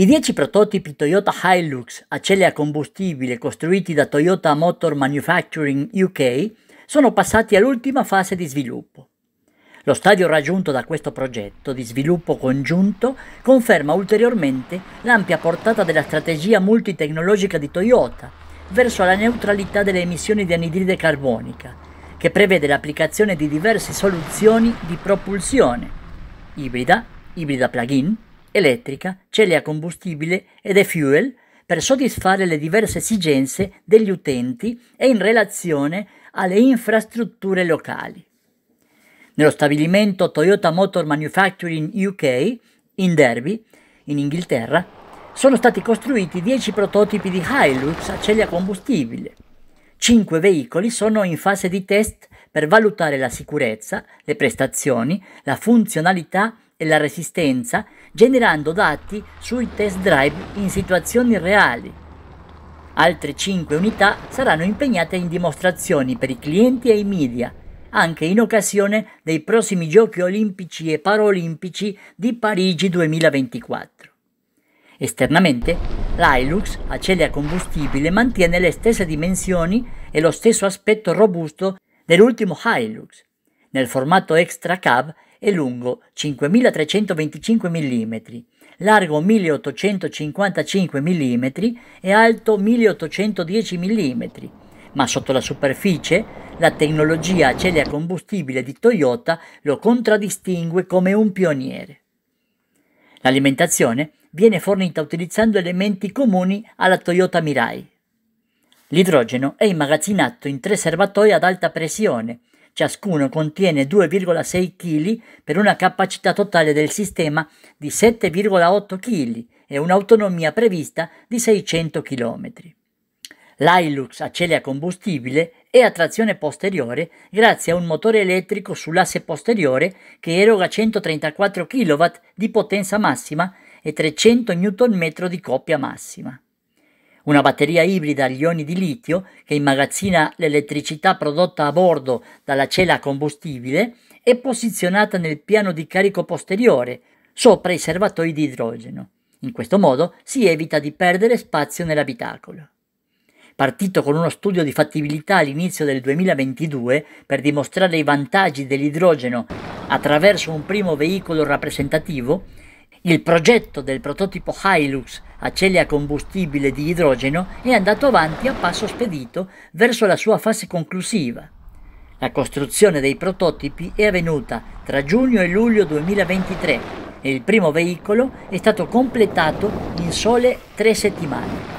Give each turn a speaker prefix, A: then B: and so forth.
A: I 10 prototipi Toyota Hilux a celle a combustibile costruiti da Toyota Motor Manufacturing UK sono passati all'ultima fase di sviluppo. Lo stadio raggiunto da questo progetto di sviluppo congiunto conferma ulteriormente l'ampia portata della strategia multitecnologica di Toyota verso la neutralità delle emissioni di anidride carbonica, che prevede l'applicazione di diverse soluzioni di propulsione, ibrida, ibrida plug-in, elettrica, celle a combustibile ed e-fuel per soddisfare le diverse esigenze degli utenti e in relazione alle infrastrutture locali. Nello stabilimento Toyota Motor Manufacturing UK, in Derby, in Inghilterra, sono stati costruiti 10 prototipi di Hilux a celle a combustibile. 5 veicoli sono in fase di test per valutare la sicurezza, le prestazioni, la funzionalità e la resistenza generando dati sui test drive in situazioni reali. Altre 5 unità saranno impegnate in dimostrazioni per i clienti e i media, anche in occasione dei prossimi Giochi olimpici e paraolimpici di Parigi 2024. Esternamente, l'Hilux a celle a combustibile mantiene le stesse dimensioni e lo stesso aspetto robusto dell'ultimo Hilux, nel formato extra cab è lungo 5325 mm, largo 1855 mm e alto 1810 mm, ma sotto la superficie la tecnologia a celle a combustibile di Toyota lo contraddistingue come un pioniere. L'alimentazione viene fornita utilizzando elementi comuni alla Toyota Mirai. L'idrogeno è immagazzinato in tre serbatoi ad alta pressione Ciascuno contiene 2,6 kg per una capacità totale del sistema di 7,8 kg e un'autonomia prevista di 600 km. L'Hilux a celle a combustibile è a trazione posteriore grazie a un motore elettrico sull'asse posteriore che eroga 134 kW di potenza massima e 300 Nm di coppia massima una batteria ibrida agli ioni di litio che immagazzina l'elettricità prodotta a bordo dalla cella a combustibile è posizionata nel piano di carico posteriore, sopra i serbatoi di idrogeno. In questo modo si evita di perdere spazio nell'abitacolo. Partito con uno studio di fattibilità all'inizio del 2022 per dimostrare i vantaggi dell'idrogeno attraverso un primo veicolo rappresentativo, il progetto del prototipo Hilux a celle a combustibile di idrogeno è andato avanti a passo spedito verso la sua fase conclusiva. La costruzione dei prototipi è avvenuta tra giugno e luglio 2023 e il primo veicolo è stato completato in sole tre settimane.